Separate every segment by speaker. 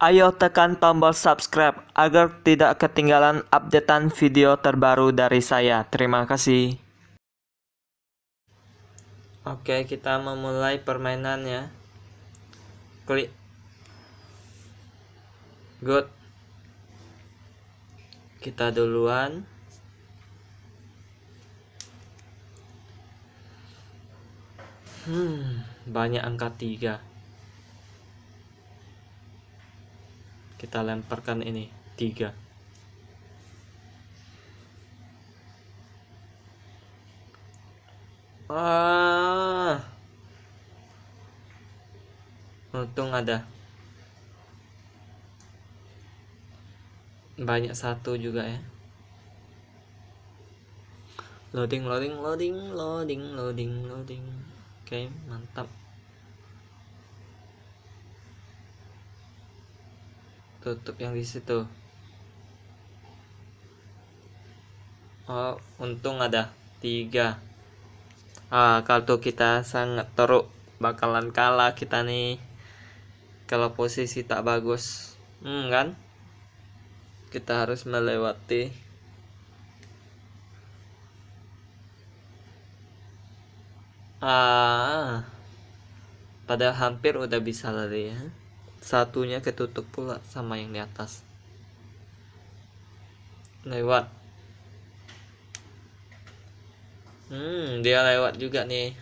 Speaker 1: Ayo tekan tombol subscribe agar tidak ketinggalan updatean video terbaru dari saya. Terima kasih. Oke, kita memulai permainannya. Klik. Good. Kita duluan. Hmm, banyak angka tiga. kita lemparkan ini tiga ah untung ada banyak satu juga ya loading loading loading loading loading loading oke okay, mantap tutup yang di situ oh untung ada tiga ah kartu kita sangat teruk bakalan kalah kita nih kalau posisi tak bagus hmm kan kita harus melewati ah pada hampir udah bisa lari ya satunya ketutup pula sama yang di atas lewat hmm dia lewat juga nih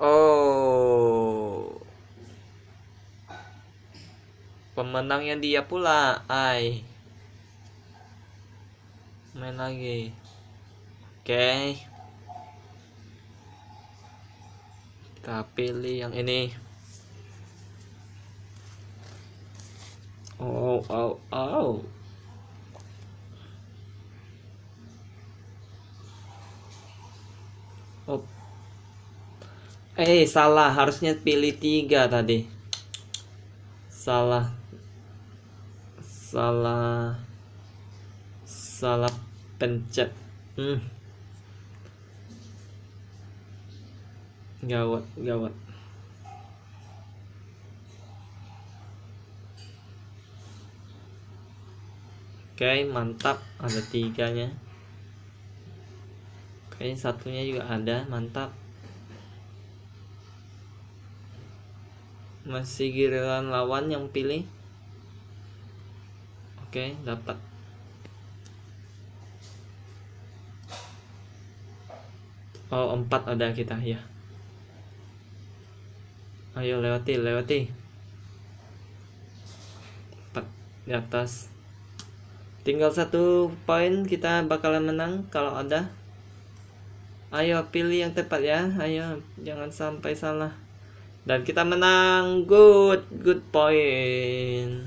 Speaker 1: oh pemenangnya dia pula ai main lagi oke okay. kita pilih yang ini Oh, oh, oh. Oh. Eh, salah. Harusnya pilih tiga tadi. Salah. Salah. Salah pencet. Hmm. Gawat, gawat. okay, mantap ada tiganya kayaknya satunya juga ada mantap masih giliran lawan yang pilih oke okay, dapat oh empat ada kita ya ayo lewati lewati empat di atas Tinggal satu poin kita bakalan menang kalau ada. Ayo pilih yang tepat ya. Ayo jangan sampai salah. Dan kita menang. Good, good point.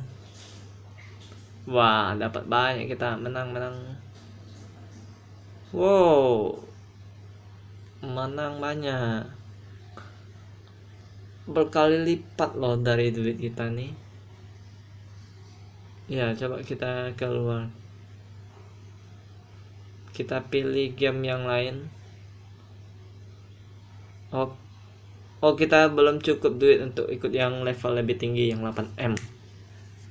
Speaker 1: Wah, dapat banyak kita menang-menang. Wow. Menang banyak. Berkali lipat loh dari duit kita nih ya coba kita keluar kita pilih game yang lain oh oh kita belum cukup duit untuk ikut yang level lebih tinggi yang 8M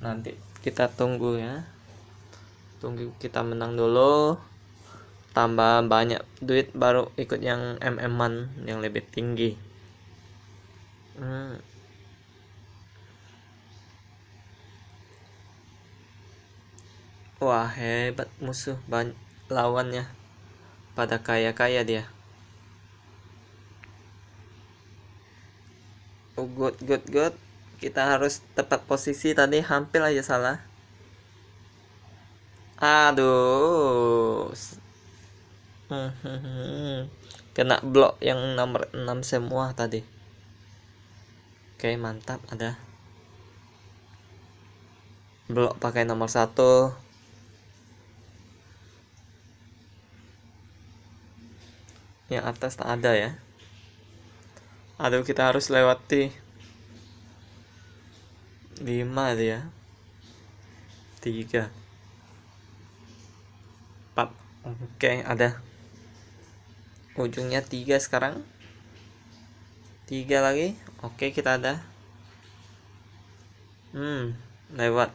Speaker 1: nanti kita tunggu ya tunggu kita menang dulu tambah banyak duit baru ikut yang MM-an yang lebih tinggi hmm. Wah hebat musuh lawannya pada kaya-kaya dia. Oh good good good. Kita harus tepat posisi tadi hampir aja salah. Aduh. Kena blok yang nomor 6 semua tadi. Oke, mantap ada. Blok pakai nomor 1 yang atas tak ada ya atau kita harus lewati 5 dia 3 4 oke okay, ada ujungnya 3 sekarang 3 lagi oke okay, kita ada hmm lewat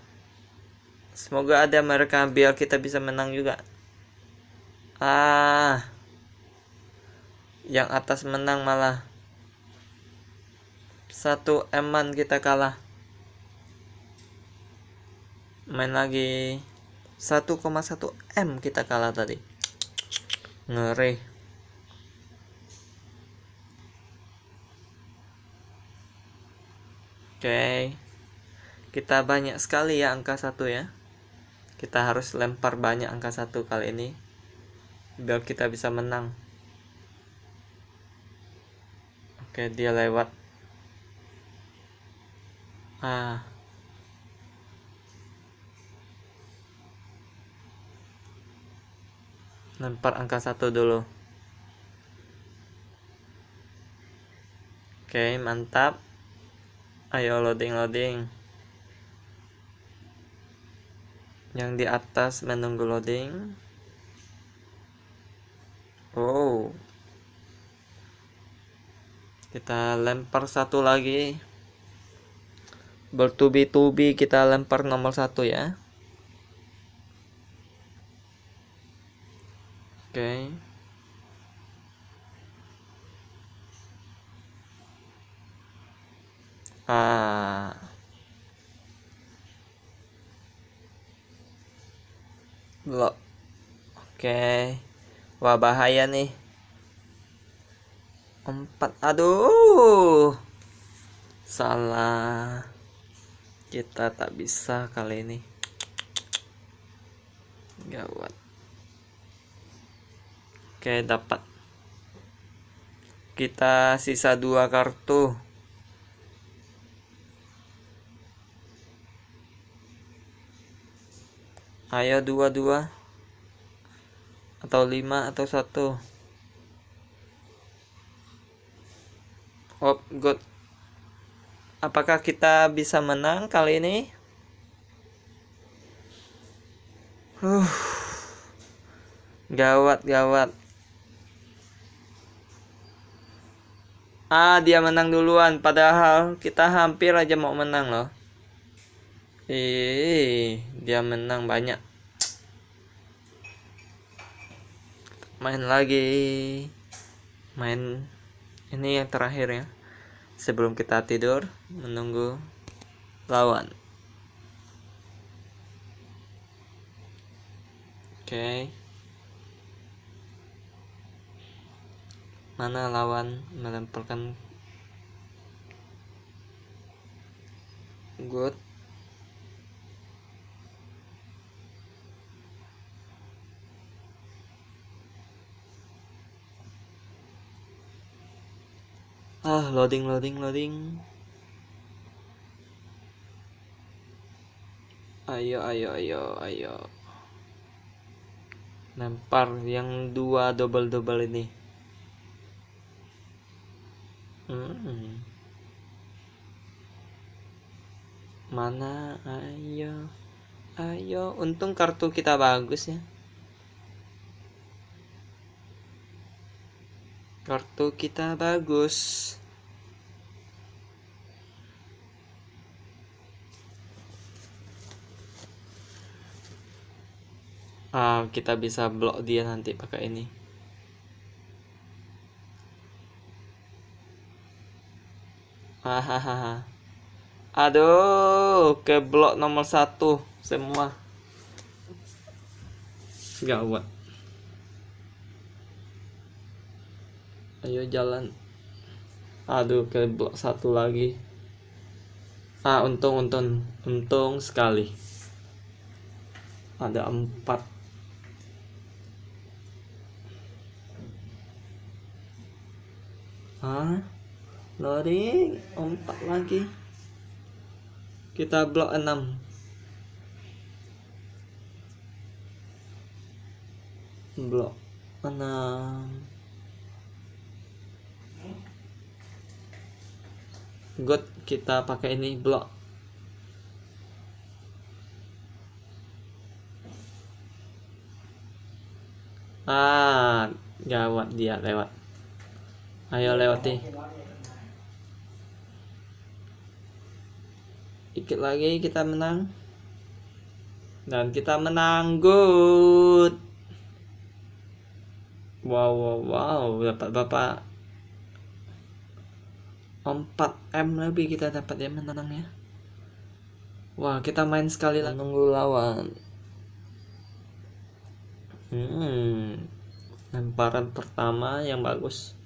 Speaker 1: semoga ada mereka biar kita bisa menang juga ah yang atas menang malah satu eman kita kalah main lagi 1,1 M kita kalah tadi ngeri oke kita banyak sekali ya angka satu ya kita harus lempar banyak angka satu kali ini biar kita bisa menang Oke, dia lewat. Ah. Lempar angka satu dulu. Oke, mantap. Ayo loading loading. Yang di atas menunggu loading. Oh kita lempar satu lagi bertubi-tubi kita lempar nomor satu ya oke okay. ah lo oke okay. wah bahaya nih empat aduh salah kita tak bisa kali ini gawat oke dapat kita sisa dua kartu ayo dua dua atau lima atau satu Oh, good. Apakah kita bisa menang kali ini? Huh. Gawat, gawat. Ah, dia menang duluan. Padahal kita hampir aja mau menang loh. Ih, dia menang banyak. Main lagi. Main ini yang terakhir ya sebelum kita tidur menunggu lawan oke okay. mana lawan melemparkan good Ah, loading, loading, loading. Ayo, ayo, ayo, ayo. Lempar yang dua double-double ini. Hmm. Mana? Ayo. Ayo, untung kartu kita bagus ya. kartu kita bagus uh, kita bisa blok dia nanti pakai ini hahaha aduh ke blok nomor satu semua gawat ayo jalan aduh ke blok satu lagi ah untung untung untung sekali ada empat ah loring empat lagi kita blok enam blok enam good kita pakai ini blok. ah gawat dia lewat ayo lewati dikit lagi kita menang dan kita menang good wow wow wow dapat bapak 4M lebih kita dapat ya menangnya Wah kita main sekali lah. Nunggu lawan Hmm Lemparan pertama yang bagus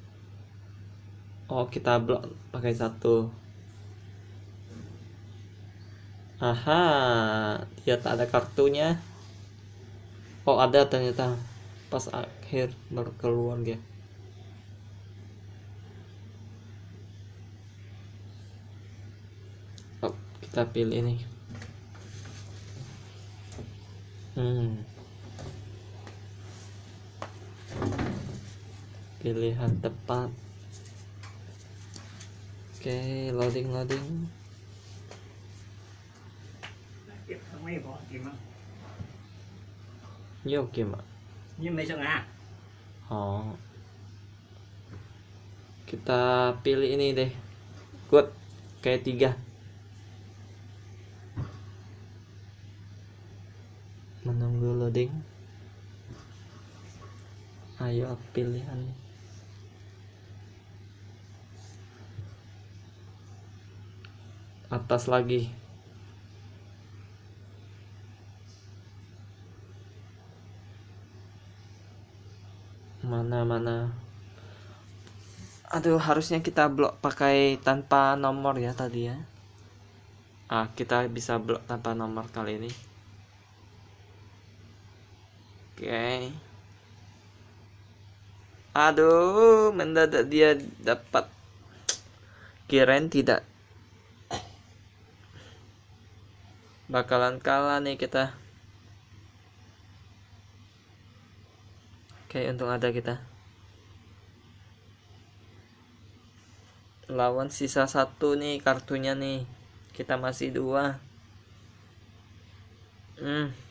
Speaker 1: Oh kita blok pakai satu Aha Dia tak ada kartunya Oh ada ternyata Pas akhir baru keluar dia kita pilih ini, hmm. pilihan tepat oke okay, loading loading Ya oke mak Ini oh. kita pilih ini deh good kayak tiga loading ayo pilihan atas lagi mana mana aduh harusnya kita blok pakai tanpa nomor ya tadi ya ah kita bisa blok tanpa nomor kali ini okay. aduh mendadak dia dapat kirain tidak bakalan kalah nih kita oke okay, untung ada kita lawan sisa satu nih kartunya nih kita masih dua hmm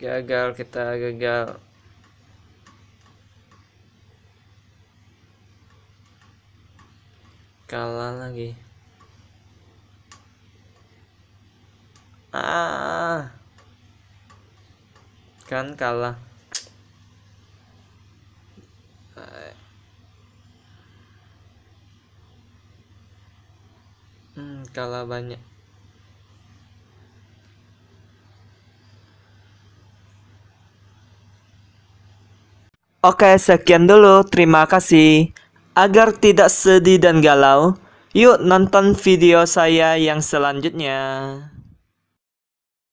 Speaker 1: gagal kita gagal kalah lagi ah kan kalah hmm kalah banyak Oke, sekian dulu. Terima kasih. Agar tidak sedih dan galau, yuk nonton video saya yang selanjutnya.